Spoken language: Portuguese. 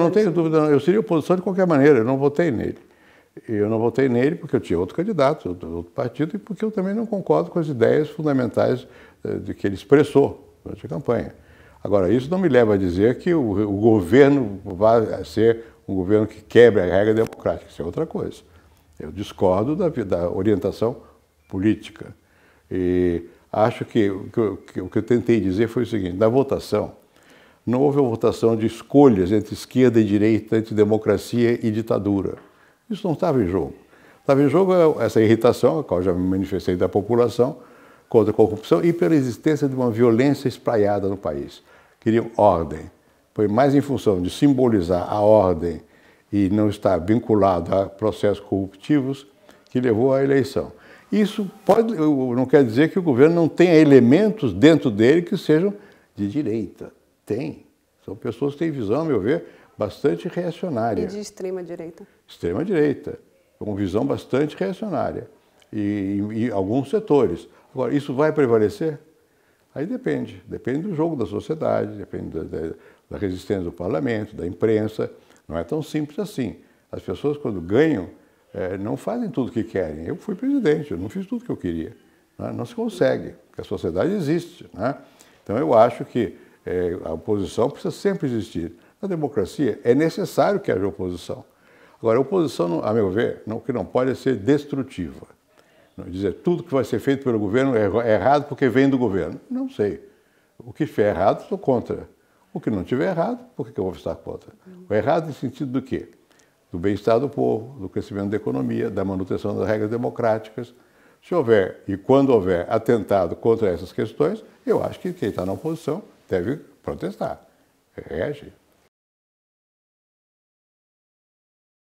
não tenho dúvida. Eu seria oposição de qualquer maneira, eu não votei nele. Eu não votei nele porque eu tinha outro candidato, outro partido, e porque eu também não concordo com as ideias fundamentais eh, de que ele expressou durante a campanha. Agora, isso não me leva a dizer que o, o governo vai ser um governo que quebre a regra democrática, isso é outra coisa. Eu discordo da, da orientação política. E acho que, que, que o que eu tentei dizer foi o seguinte: na votação, não houve a votação de escolhas entre esquerda e direita, entre democracia e ditadura. Isso não estava em jogo. Estava em jogo essa irritação, a qual já me manifestei da população, contra a corrupção e pela existência de uma violência espraiada no país. Queriam ordem. Foi mais em função de simbolizar a ordem e não estar vinculado a processos corruptivos que levou à eleição. Isso pode, não quer dizer que o governo não tenha elementos dentro dele que sejam de direita. Tem. São pessoas que têm visão, a meu ver, bastante reacionária. E de extrema direita. Extrema direita, com visão bastante reacionária. E, alguns setores. Agora, isso vai prevalecer? Aí depende. Depende do jogo da sociedade, depende da, da, da resistência do parlamento, da imprensa. Não é tão simples assim. As pessoas, quando ganham, é, não fazem tudo o que querem. Eu fui presidente, eu não fiz tudo o que eu queria. Né? Não se consegue, porque a sociedade existe. Né? Então eu acho que é, a oposição precisa sempre existir. Na democracia é necessário que haja oposição. Agora, a oposição, a meu ver, o que não pode é ser destrutiva. Não dizer tudo que vai ser feito pelo governo é, é errado porque vem do governo. Não sei. O que estiver errado, estou contra. O que não estiver errado, por que eu vou estar contra? O errado no sentido do quê? Do bem-estar do povo, do crescimento da economia, da manutenção das regras democráticas. Se houver e quando houver atentado contra essas questões, eu acho que quem está na oposição deve protestar, reagir.